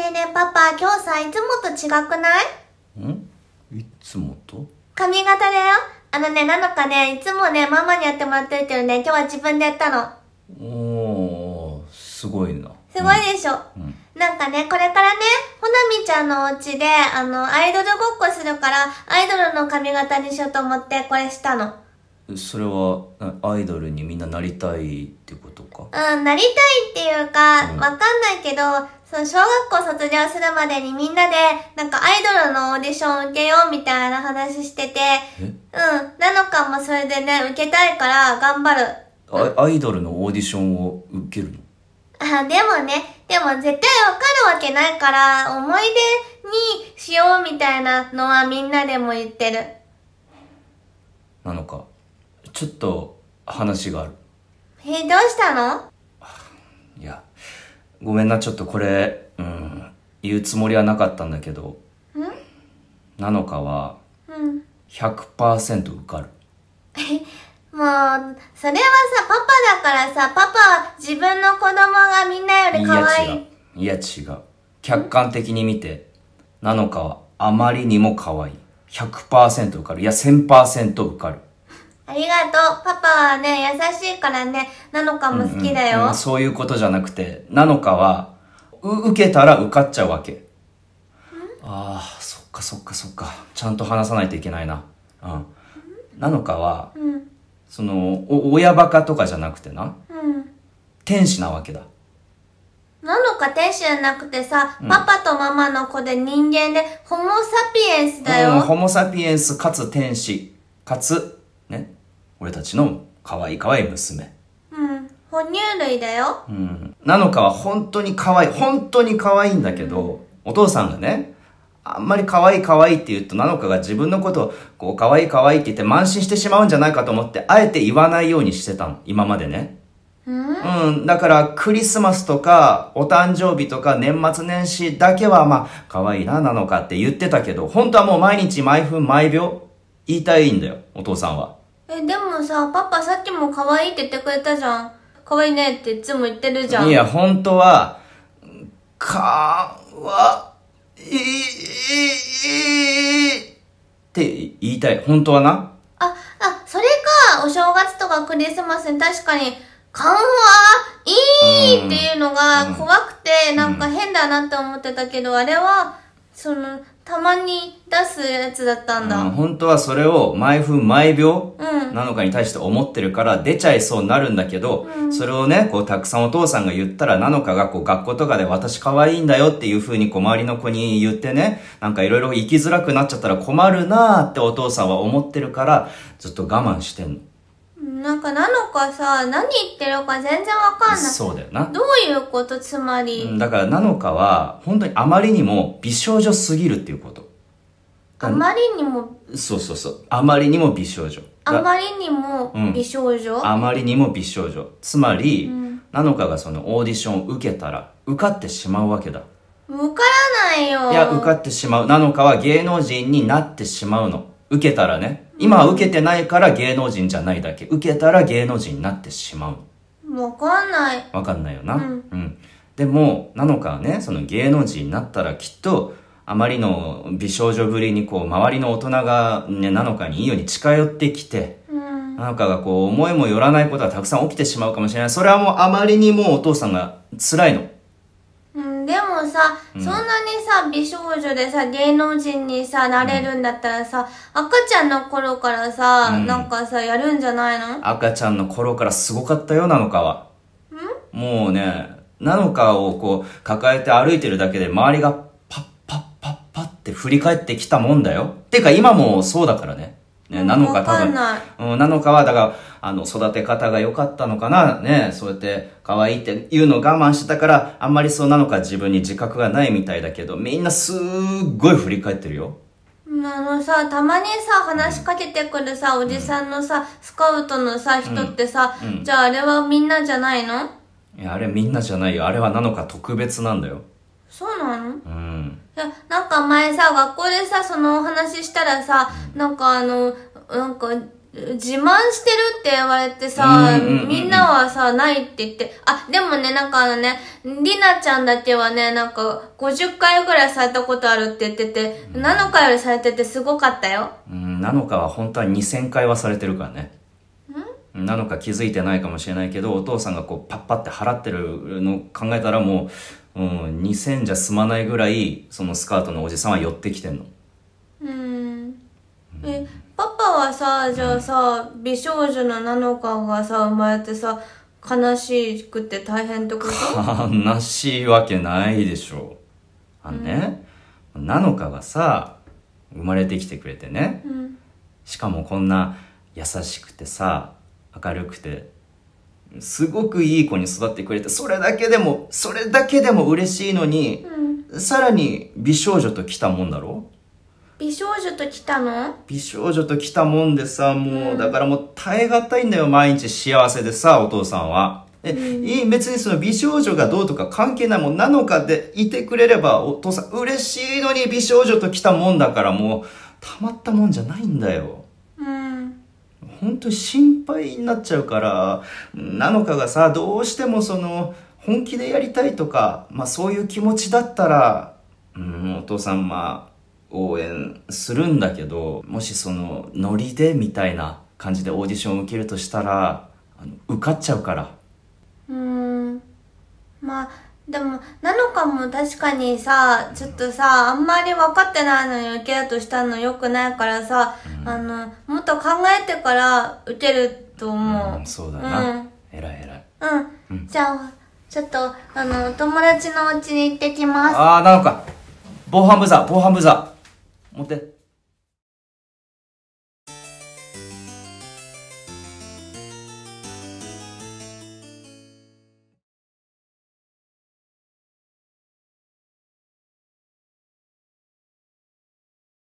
ねえねえパパ今日さいつもと違くないんいつもと髪型だよあのねなのかねいつもねママにやってもらっといてるね今日は自分でやったのおーすごいなすごいでしょ、うん、なんかねこれからねほなみちゃんのお家であのアイドルごっこするからアイドルの髪型にしようと思ってこれしたのそれはアイドルにみんななりたいってことかうんなりたいっていうか、うん、わかんないけどその小学校卒業するまでにみんなでなんかアイドルのオーディション受けようみたいな話しててうんなのかもそれでね受けたいから頑張るアイドルのオーディションを受けるのあでもねでも絶対わかるわけないから思い出にしようみたいなのはみんなでも言ってるなのかちょっと話がある。えどうしたのいや、ごめんな、ちょっとこれ、うん、言うつもりはなかったんだけど。んのかは、100%受かる。もう、それはさ、パパだからさ、パパは自分の子供がみんなより可愛い。いや違う。いや違う。客観的に見て、なのかはあまりにも可愛い。100%受かる。いや、1000%受かる。ありがとう。パパはね、優しいからね、ナノカも好きだよ。うんうんうん、そういうことじゃなくて、ナノカは、受けたら受かっちゃうわけ。ああ、そっかそっかそっか。ちゃんと話さないといけないな。うん。ナノカは、うん、その、親バカとかじゃなくてな。うん。天使なわけだ。ナノカ天使じゃなくてさ、うん、パパとママの子で人間で、ホモサピエンスだよ、うん。ホモサピエンスかつ天使、かつ俺たちの可愛い可愛い娘。うん。哺乳類だよ。うん。なのかは本当に可愛い、本当に可愛いんだけど、お父さんがね、あんまり可愛い可愛いって言うと、なのかが自分のことを、こう、可愛い可愛いって言って慢心してしまうんじゃないかと思って、あえて言わないようにしてたの。今までね。うんうん。だから、クリスマスとか、お誕生日とか、年末年始だけは、まあ、可愛いな、なのかって言ってたけど、本当はもう毎日、毎分、毎秒、言いたいんだよ、お父さんは。え、でもさ、パパさっきも可愛いって言ってくれたじゃん。可愛いねっていつも言ってるじゃん。いや、本当は、かわ、いい、って言いたい。本当はな。あ、あ、それか、お正月とかクリスマスに確かに、かんわ、いいっていうのが怖くて、なんか変だなって思ってたけど、あれは、その、たまに出すやつだったんだ、うん、本当はそれを毎分毎秒なのかに対して思ってるから出ちゃいそうになるんだけど、うん、それをねこうたくさんお父さんが言ったらなのかがこう学校とかで私可愛いんだよっていう風にこう周りの子に言ってねなんかいろいろ生きづらくなっちゃったら困るなーってお父さんは思ってるからずっと我慢してんの。なんかなのかさ何言ってるか全然わかんないそうだよなどういうことつまり、うん、だからなのかは本当にあまりにも美少女すぎるっていうことあまりにもそうそうそうあまりにも美少女あまりにも美少女、うん、あまりにも美少女つまり、なのかがそのオーディションを受けたら受かってしまうわけだ受からないよいや受かってしまうなのかは芸能人になってしまうの受けたらね、今は受けてないから芸能人じゃないだけ、受けたら芸能人になってしまう。わかんない。わかんないよな。うん、うん。でも、なのかね、その芸能人になったらきっと、あまりの美少女ぶりにこう、周りの大人がね、なのかにいいように近寄ってきて、なんかがこう、思いもよらないことがたくさん起きてしまうかもしれない。それはもうあまりにもお父さんが辛いの。もさ、うん、そんなにさ美少女でさ芸能人にさなれるんだったらさ、うん、赤ちゃんの頃からさ、うん、なんかさやるんじゃないの赤ちゃんの頃からすごかったよなのかはんもうねなのかをこう抱えて歩いてるだけで周りがパッパッパッパッって振り返ってきたもんだよてか今もそうだからねね、なのか多分、うん、なのかは、だから、あの、育て方が良かったのかな、ね、そうやって可愛いっていうのを我慢してたから、あんまりそうなのか自分に自覚がないみたいだけど、みんなすっごい振り返ってるよ。あのさ、たまにさ、話しかけてくるさ、おじさんのさ、スカウトのさ、人ってさ、うんうん、じゃああれはみんなじゃないのいや、あれみんなじゃないよ。あれはなのか特別なんだよ。そうなのうん。なんか前さ、学校でさ、そのお話したらさ、なんかあの、なんか、自慢してるって言われてさ、みんなはさ、ないって言って、あ、でもね、なんかあのね、りなちゃんだけはね、なんか、50回ぐらいされたことあるって言ってて、7日よりされててすごかったよ。うん、7日は本当は2000回はされてるからね。んの日気づいてないかもしれないけど、お父さんがこう、パッパって払ってるの考えたらもう、うん、2000じゃ済まないぐらいそのスカートのおじさんは寄ってきてんのうんえパパはさじゃあさ、うん、美少女の菜の花がさ生まれてさ悲しくて大変とか悲しいわけないでしょあのね、うん、菜の花がさ生まれてきてくれてね、うん、しかもこんな優しくてさ明るくてすごくいい子に育ってくれて、それだけでも、それだけでも嬉しいのに、うん、さらに美少女と来たもんだろ美少女と来たの美少女と来たもんでさ、もう、うん、だからもう耐え難いんだよ、毎日幸せでさ、お父さんは。え、うん、別にその美少女がどうとか関係ないもんなのかでいてくれればお父さん嬉しいのに美少女と来たもんだからもうたまったもんじゃないんだよ。本当に心配になっちゃうから、なのかがさ、どうしてもその、本気でやりたいとか、まあそういう気持ちだったら、うん、お父さんまあ応援するんだけど、もしそのノリでみたいな感じでオーディションを受けるとしたら、あの受かっちゃうから。うん。まあでも、なのかも確かにさ、ちょっとさ、あんまり分かってないのに受けようとしたのよくないからさ、うん、あの、もっと考えてから受けると思う。うん、そうだな。うん、えらいえらい。うん。じゃあ、ちょっと、あの、友達のお家に行ってきます。ああ、なのか。防犯ブザー、防犯ブザー。持って。